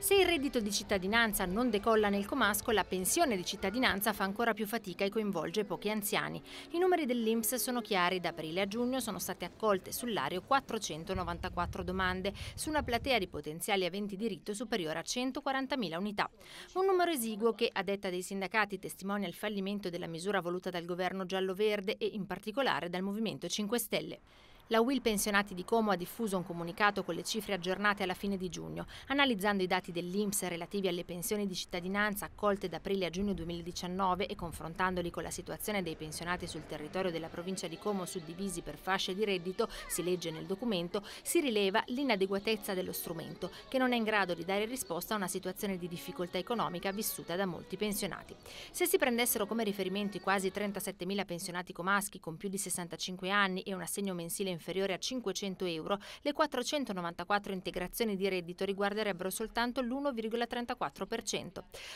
Se il reddito di cittadinanza non decolla nel comasco, la pensione di cittadinanza fa ancora più fatica e coinvolge pochi anziani. I numeri dell'Inps sono chiari, da aprile a giugno sono state accolte sull'area 494 domande, su una platea di potenziali aventi diritto superiore a 140.000 unità. Un numero esiguo che, a detta dei sindacati, testimonia il fallimento della misura voluta dal governo giallo-verde e in particolare dal Movimento 5 Stelle. La Will Pensionati di Como ha diffuso un comunicato con le cifre aggiornate alla fine di giugno, analizzando i dati dell'INPS relativi alle pensioni di cittadinanza accolte da aprile a giugno 2019 e confrontandoli con la situazione dei pensionati sul territorio della provincia di Como suddivisi per fasce di reddito, si legge nel documento, si rileva l'inadeguatezza dello strumento, che non è in grado di dare risposta a una situazione di difficoltà economica vissuta da molti pensionati. Se si prendessero come riferimento i quasi 37.000 pensionati comaschi con più di 65 anni e un assegno mensile in inferiore a 500 euro, le 494 integrazioni di reddito riguarderebbero soltanto l'1,34%,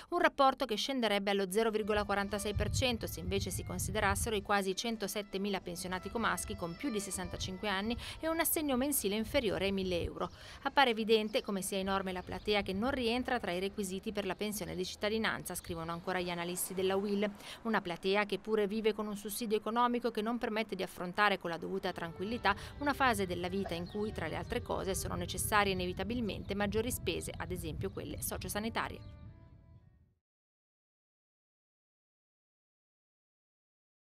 un rapporto che scenderebbe allo 0,46% se invece si considerassero i quasi 107.000 pensionati comaschi con più di 65 anni e un assegno mensile inferiore ai 1.000 euro. Appare evidente come sia enorme la platea che non rientra tra i requisiti per la pensione di cittadinanza, scrivono ancora gli analisti della UIL, una platea che pure vive con un sussidio economico che non permette di affrontare con la dovuta tranquillità una fase della vita in cui tra le altre cose sono necessarie inevitabilmente maggiori spese, ad esempio quelle sociosanitarie.